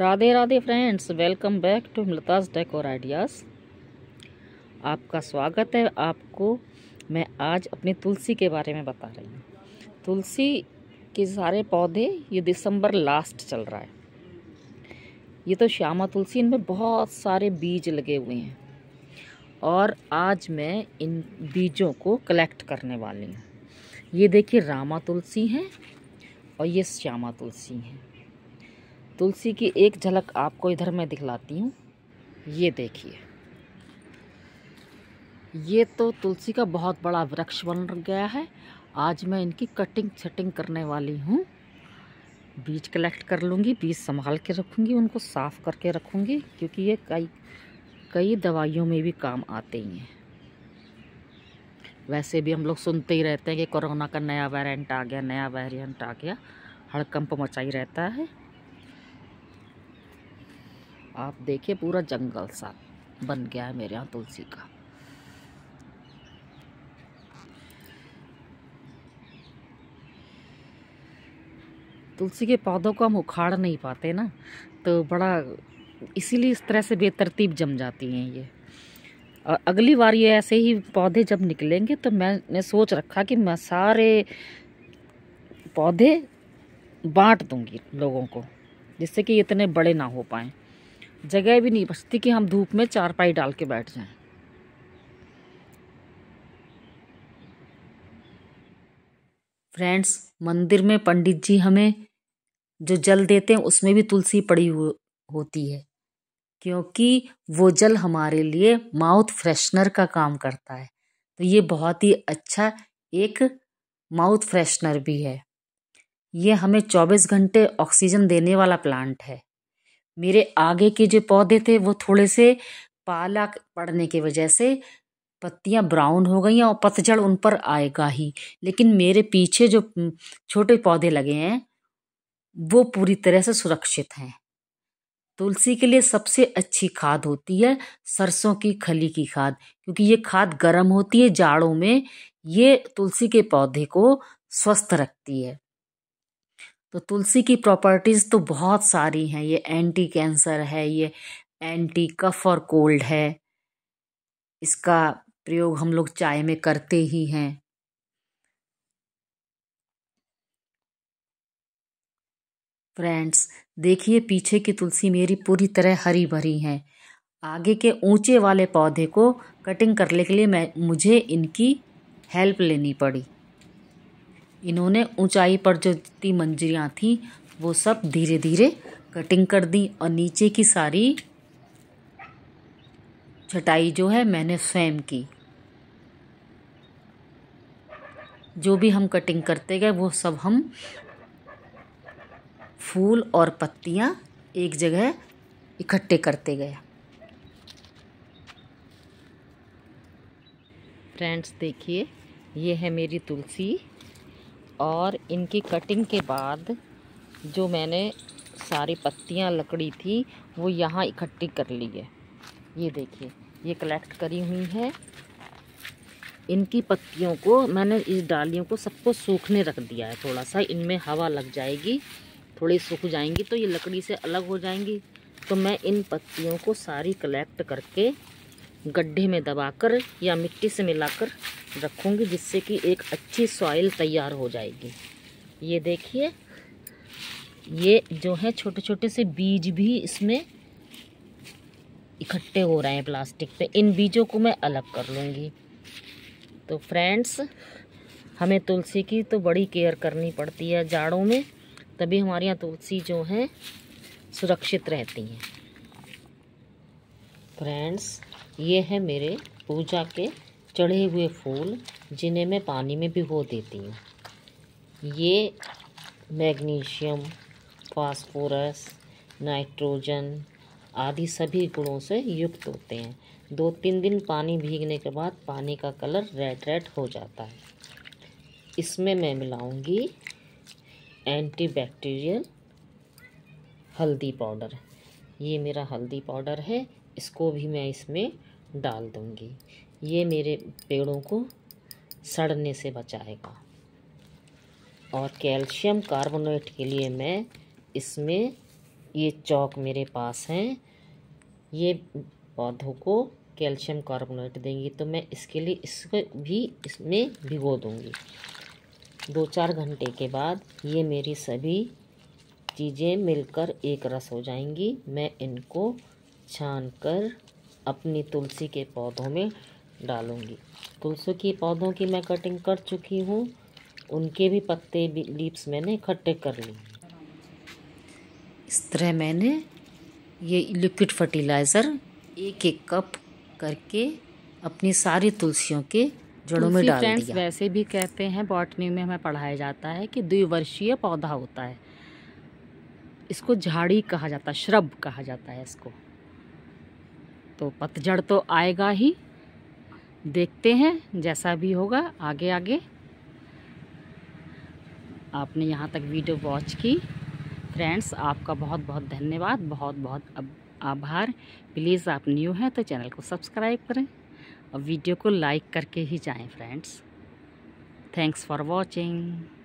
Radhe Radhe friends welcome back to Lata's decor ideas आपका स्वागत है आपको मैं आज अपनी तुलसी के बारे में बता रही हूँ तुलसी के सारे पौधे ये दिसंबर लास्ट चल रहा है ये तो श्यामा तुलसी इनमें बहुत सारे बीज लगे हुए हैं और आज मैं इन बीजों को कलेक्ट करने वाली हूँ ये देखिए रामा तुलसी हैं और ये श्यामा तुलसी हैं तुलसी की एक झलक आपको इधर मैं दिखलाती हूँ ये देखिए ये तो तुलसी का बहुत बड़ा वृक्ष बन गया है आज मैं इनकी कटिंग छटिंग करने वाली हूँ बीज कलेक्ट कर लूँगी बीज संभाल के रखूँगी उनको साफ़ करके रखूँगी क्योंकि ये कई कई दवाइयों में भी काम आते ही हैं वैसे भी हम लोग सुनते ही रहते हैं कि कोरोना का नया वेरिएंट आ गया नया वेरिएंट आ गया हड़कंप मचाई रहता है आप देखिए पूरा जंगल सा बन गया है मेरे यहाँ तुलसी का तुलसी के पौधों को हम उखाड़ नहीं पाते ना तो बड़ा इसीलिए इस तरह से बेतरतीब जम जाती हैं ये और अगली बार ये ऐसे ही पौधे जब निकलेंगे तो मैंने सोच रखा कि मैं सारे पौधे बांट दूंगी लोगों को जिससे कि इतने बड़े ना हो पाएँ जगह भी नहीं बचती कि हम धूप में चारपाई डाल के बैठ जाएं फ्रेंड्स मंदिर में पंडित जी हमें जो जल देते हैं उसमें भी तुलसी पड़ी हो, होती है क्योंकि वो जल हमारे लिए माउथ फ्रेशनर का काम करता है तो ये बहुत ही अच्छा एक माउथ फ्रेशनर भी है ये हमें 24 घंटे ऑक्सीजन देने वाला प्लांट है मेरे आगे के जो पौधे थे वो थोड़े से पाला पड़ने की वजह से पत्तियां ब्राउन हो गई और पतझड़ उन पर आएगा ही लेकिन मेरे पीछे जो छोटे पौधे लगे हैं वो पूरी तरह से सुरक्षित हैं तुलसी के लिए सबसे अच्छी खाद होती है सरसों की खली की खाद क्योंकि ये खाद गर्म होती है जाड़ों में ये तुलसी के पौधे को स्वस्थ रखती है तो तुलसी की प्रॉपर्टीज़ तो बहुत सारी हैं ये एंटी कैंसर है ये एंटी कफ और कोल्ड है इसका प्रयोग हम लोग चाय में करते ही हैं फ्रेंड्स देखिए पीछे की तुलसी मेरी पूरी तरह हरी भरी है आगे के ऊंचे वाले पौधे को कटिंग करने के लिए मैं मुझे इनकी हेल्प लेनी पड़ी इन्होंने ऊंचाई पर जो जितनी मंजरियाँ थीं वो सब धीरे धीरे कटिंग कर दी और नीचे की सारी छटाई जो है मैंने स्वयं की जो भी हम कटिंग करते गए वो सब हम फूल और पत्तियाँ एक जगह इकट्ठे करते गए फ्रेंड्स देखिए ये है मेरी तुलसी और इनकी कटिंग के बाद जो मैंने सारी पत्तियां लकड़ी थी वो यहाँ इकट्ठी कर ली है ये देखिए ये कलेक्ट करी हुई है इनकी पत्तियों को मैंने इस डालियों को सबको सूखने रख दिया है थोड़ा सा इनमें हवा लग जाएगी थोड़ी सूख जाएंगी तो ये लकड़ी से अलग हो जाएंगी तो मैं इन पत्तियों को सारी कलेक्ट करके गड्ढे में दबाकर या मिट्टी से मिलाकर रखूँगी जिससे कि एक अच्छी सॉइल तैयार हो जाएगी ये देखिए ये जो है छोटे छोटे से बीज भी इसमें इकट्ठे हो रहे हैं प्लास्टिक पे इन बीजों को मैं अलग कर लूँगी तो फ्रेंड्स हमें तुलसी की तो बड़ी केयर करनी पड़ती है जाड़ों में तभी हमारे यहाँ तुलसी जो है सुरक्षित रहती हैं फ्रेंड्स ये है मेरे पूजा के चढ़े हुए फूल जिन्हें मैं पानी में भिगो देती हूँ ये मैग्नीशियम फास्फोरस नाइट्रोजन आदि सभी गुणों से युक्त होते हैं दो तीन दिन पानी भीगने के बाद पानी का कलर रेड रेड हो जाता है इसमें मैं मिलाऊंगी एंटीबैक्टीरियल हल्दी पाउडर ये मेरा हल्दी पाउडर है इसको भी मैं इसमें डाल दूँगी ये मेरे पेड़ों को सड़ने से बचाएगा और कैल्शियम कार्बोनेट के लिए मैं इसमें ये चौक मेरे पास हैं ये पौधों को कैल्शियम कार्बोनेट देंगी तो मैं इसके लिए इसको भी इसमें भिगो दूँगी दो चार घंटे के बाद ये मेरी सभी चीज़ें मिलकर एक रस हो जाएंगी मैं इनको छान कर अपनी तुलसी के पौधों में डालूँगी तुलसी के पौधों की मैं कटिंग कर चुकी हूँ उनके भी पत्ते भी लीप्स मैंने इकट्ठे कर लिए इस तरह मैंने ये लिक्विड फर्टिलाइज़र एक एक कप करके अपनी सारी तुलसियों के जड़ों में डाल दिया वैसे भी कहते हैं बॉटनी में हमें पढ़ाया जाता है कि द्विवर्षीय पौधा होता है इसको झाड़ी कहा जाता है श्रब कहा जाता है इसको तो पतझड़ तो आएगा ही देखते हैं जैसा भी होगा आगे आगे आपने यहाँ तक वीडियो वॉच की फ्रेंड्स आपका बहुत बहुत धन्यवाद बहुत बहुत आभार प्लीज़ आप न्यू हैं तो चैनल को सब्सक्राइब करें और वीडियो को लाइक करके ही जाएं फ्रेंड्स थैंक्स फॉर वॉचिंग